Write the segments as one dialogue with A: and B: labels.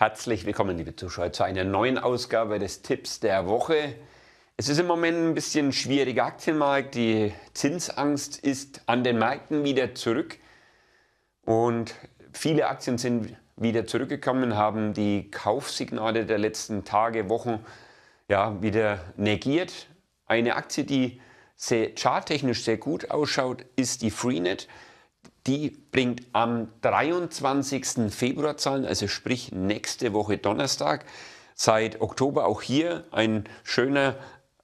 A: Herzlich willkommen, liebe Zuschauer, zu einer neuen Ausgabe des Tipps der Woche. Es ist im Moment ein bisschen schwieriger Aktienmarkt. Die Zinsangst ist an den Märkten wieder zurück. Und viele Aktien sind wieder zurückgekommen, haben die Kaufsignale der letzten Tage, Wochen ja, wieder negiert. Eine Aktie, die sehr charttechnisch sehr gut ausschaut, ist die Freenet. Die bringt am 23. Februar Zahlen, also sprich nächste Woche Donnerstag. Seit Oktober auch hier ein schöner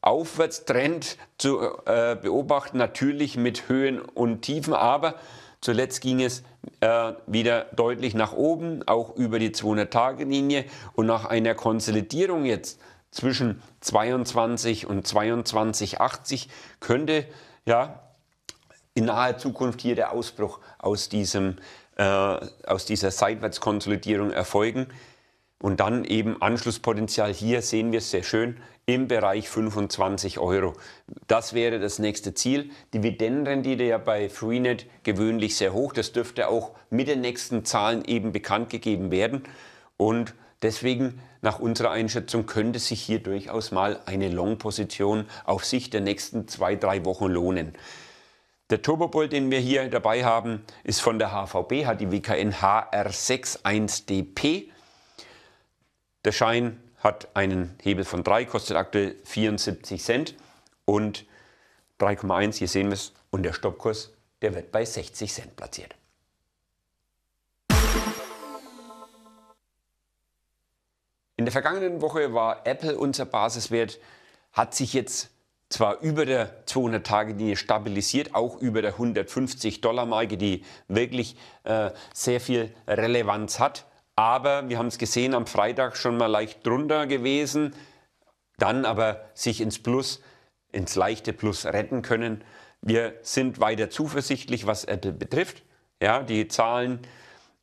A: Aufwärtstrend zu äh, beobachten, natürlich mit Höhen und Tiefen, aber zuletzt ging es äh, wieder deutlich nach oben, auch über die 200-Tage-Linie und nach einer Konsolidierung jetzt zwischen 22 und 22,80 könnte ja in naher Zukunft hier der Ausbruch aus, diesem, äh, aus dieser Seitwärtskonsolidierung erfolgen. Und dann eben Anschlusspotenzial hier sehen wir es sehr schön im Bereich 25 Euro. Das wäre das nächste Ziel. Dividendenrendite ja bei Freenet gewöhnlich sehr hoch. Das dürfte auch mit den nächsten Zahlen eben bekannt gegeben werden. Und deswegen nach unserer Einschätzung könnte sich hier durchaus mal eine Long-Position auf Sicht der nächsten zwei, drei Wochen lohnen. Der Turbobolt, den wir hier dabei haben, ist von der HVB, hat die WKN HR61DP. Der Schein hat einen Hebel von 3, kostet aktuell 74 Cent und 3,1, hier sehen wir es, und der Stoppkurs, der wird bei 60 Cent platziert. In der vergangenen Woche war Apple unser Basiswert, hat sich jetzt zwar über der 200-Tage-Linie stabilisiert, auch über der 150-Dollar-Marke, die wirklich äh, sehr viel Relevanz hat. Aber wir haben es gesehen, am Freitag schon mal leicht drunter gewesen, dann aber sich ins Plus, ins leichte Plus retten können. Wir sind weiter zuversichtlich, was Apple betrifft. Ja, die Zahlen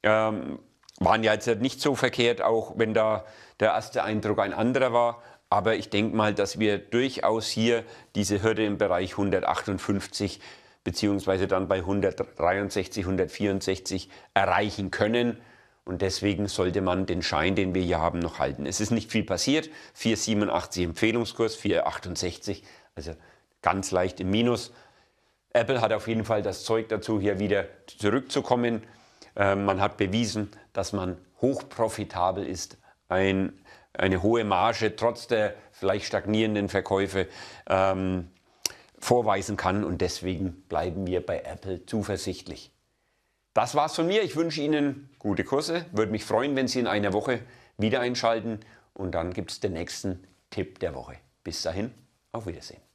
A: ähm, waren ja jetzt nicht so verkehrt, auch wenn da der erste Eindruck ein anderer war. Aber ich denke mal, dass wir durchaus hier diese Hürde im Bereich 158 beziehungsweise dann bei 163, 164 erreichen können. Und deswegen sollte man den Schein, den wir hier haben, noch halten. Es ist nicht viel passiert. 487 Empfehlungskurs, 468, also ganz leicht im Minus. Apple hat auf jeden Fall das Zeug dazu, hier wieder zurückzukommen. Ähm, man hat bewiesen, dass man hochprofitabel ist. Ein eine hohe Marge trotz der vielleicht stagnierenden Verkäufe ähm, vorweisen kann. Und deswegen bleiben wir bei Apple zuversichtlich. Das war's von mir. Ich wünsche Ihnen gute Kurse. Würde mich freuen, wenn Sie in einer Woche wieder einschalten. Und dann gibt es den nächsten Tipp der Woche. Bis dahin, auf Wiedersehen.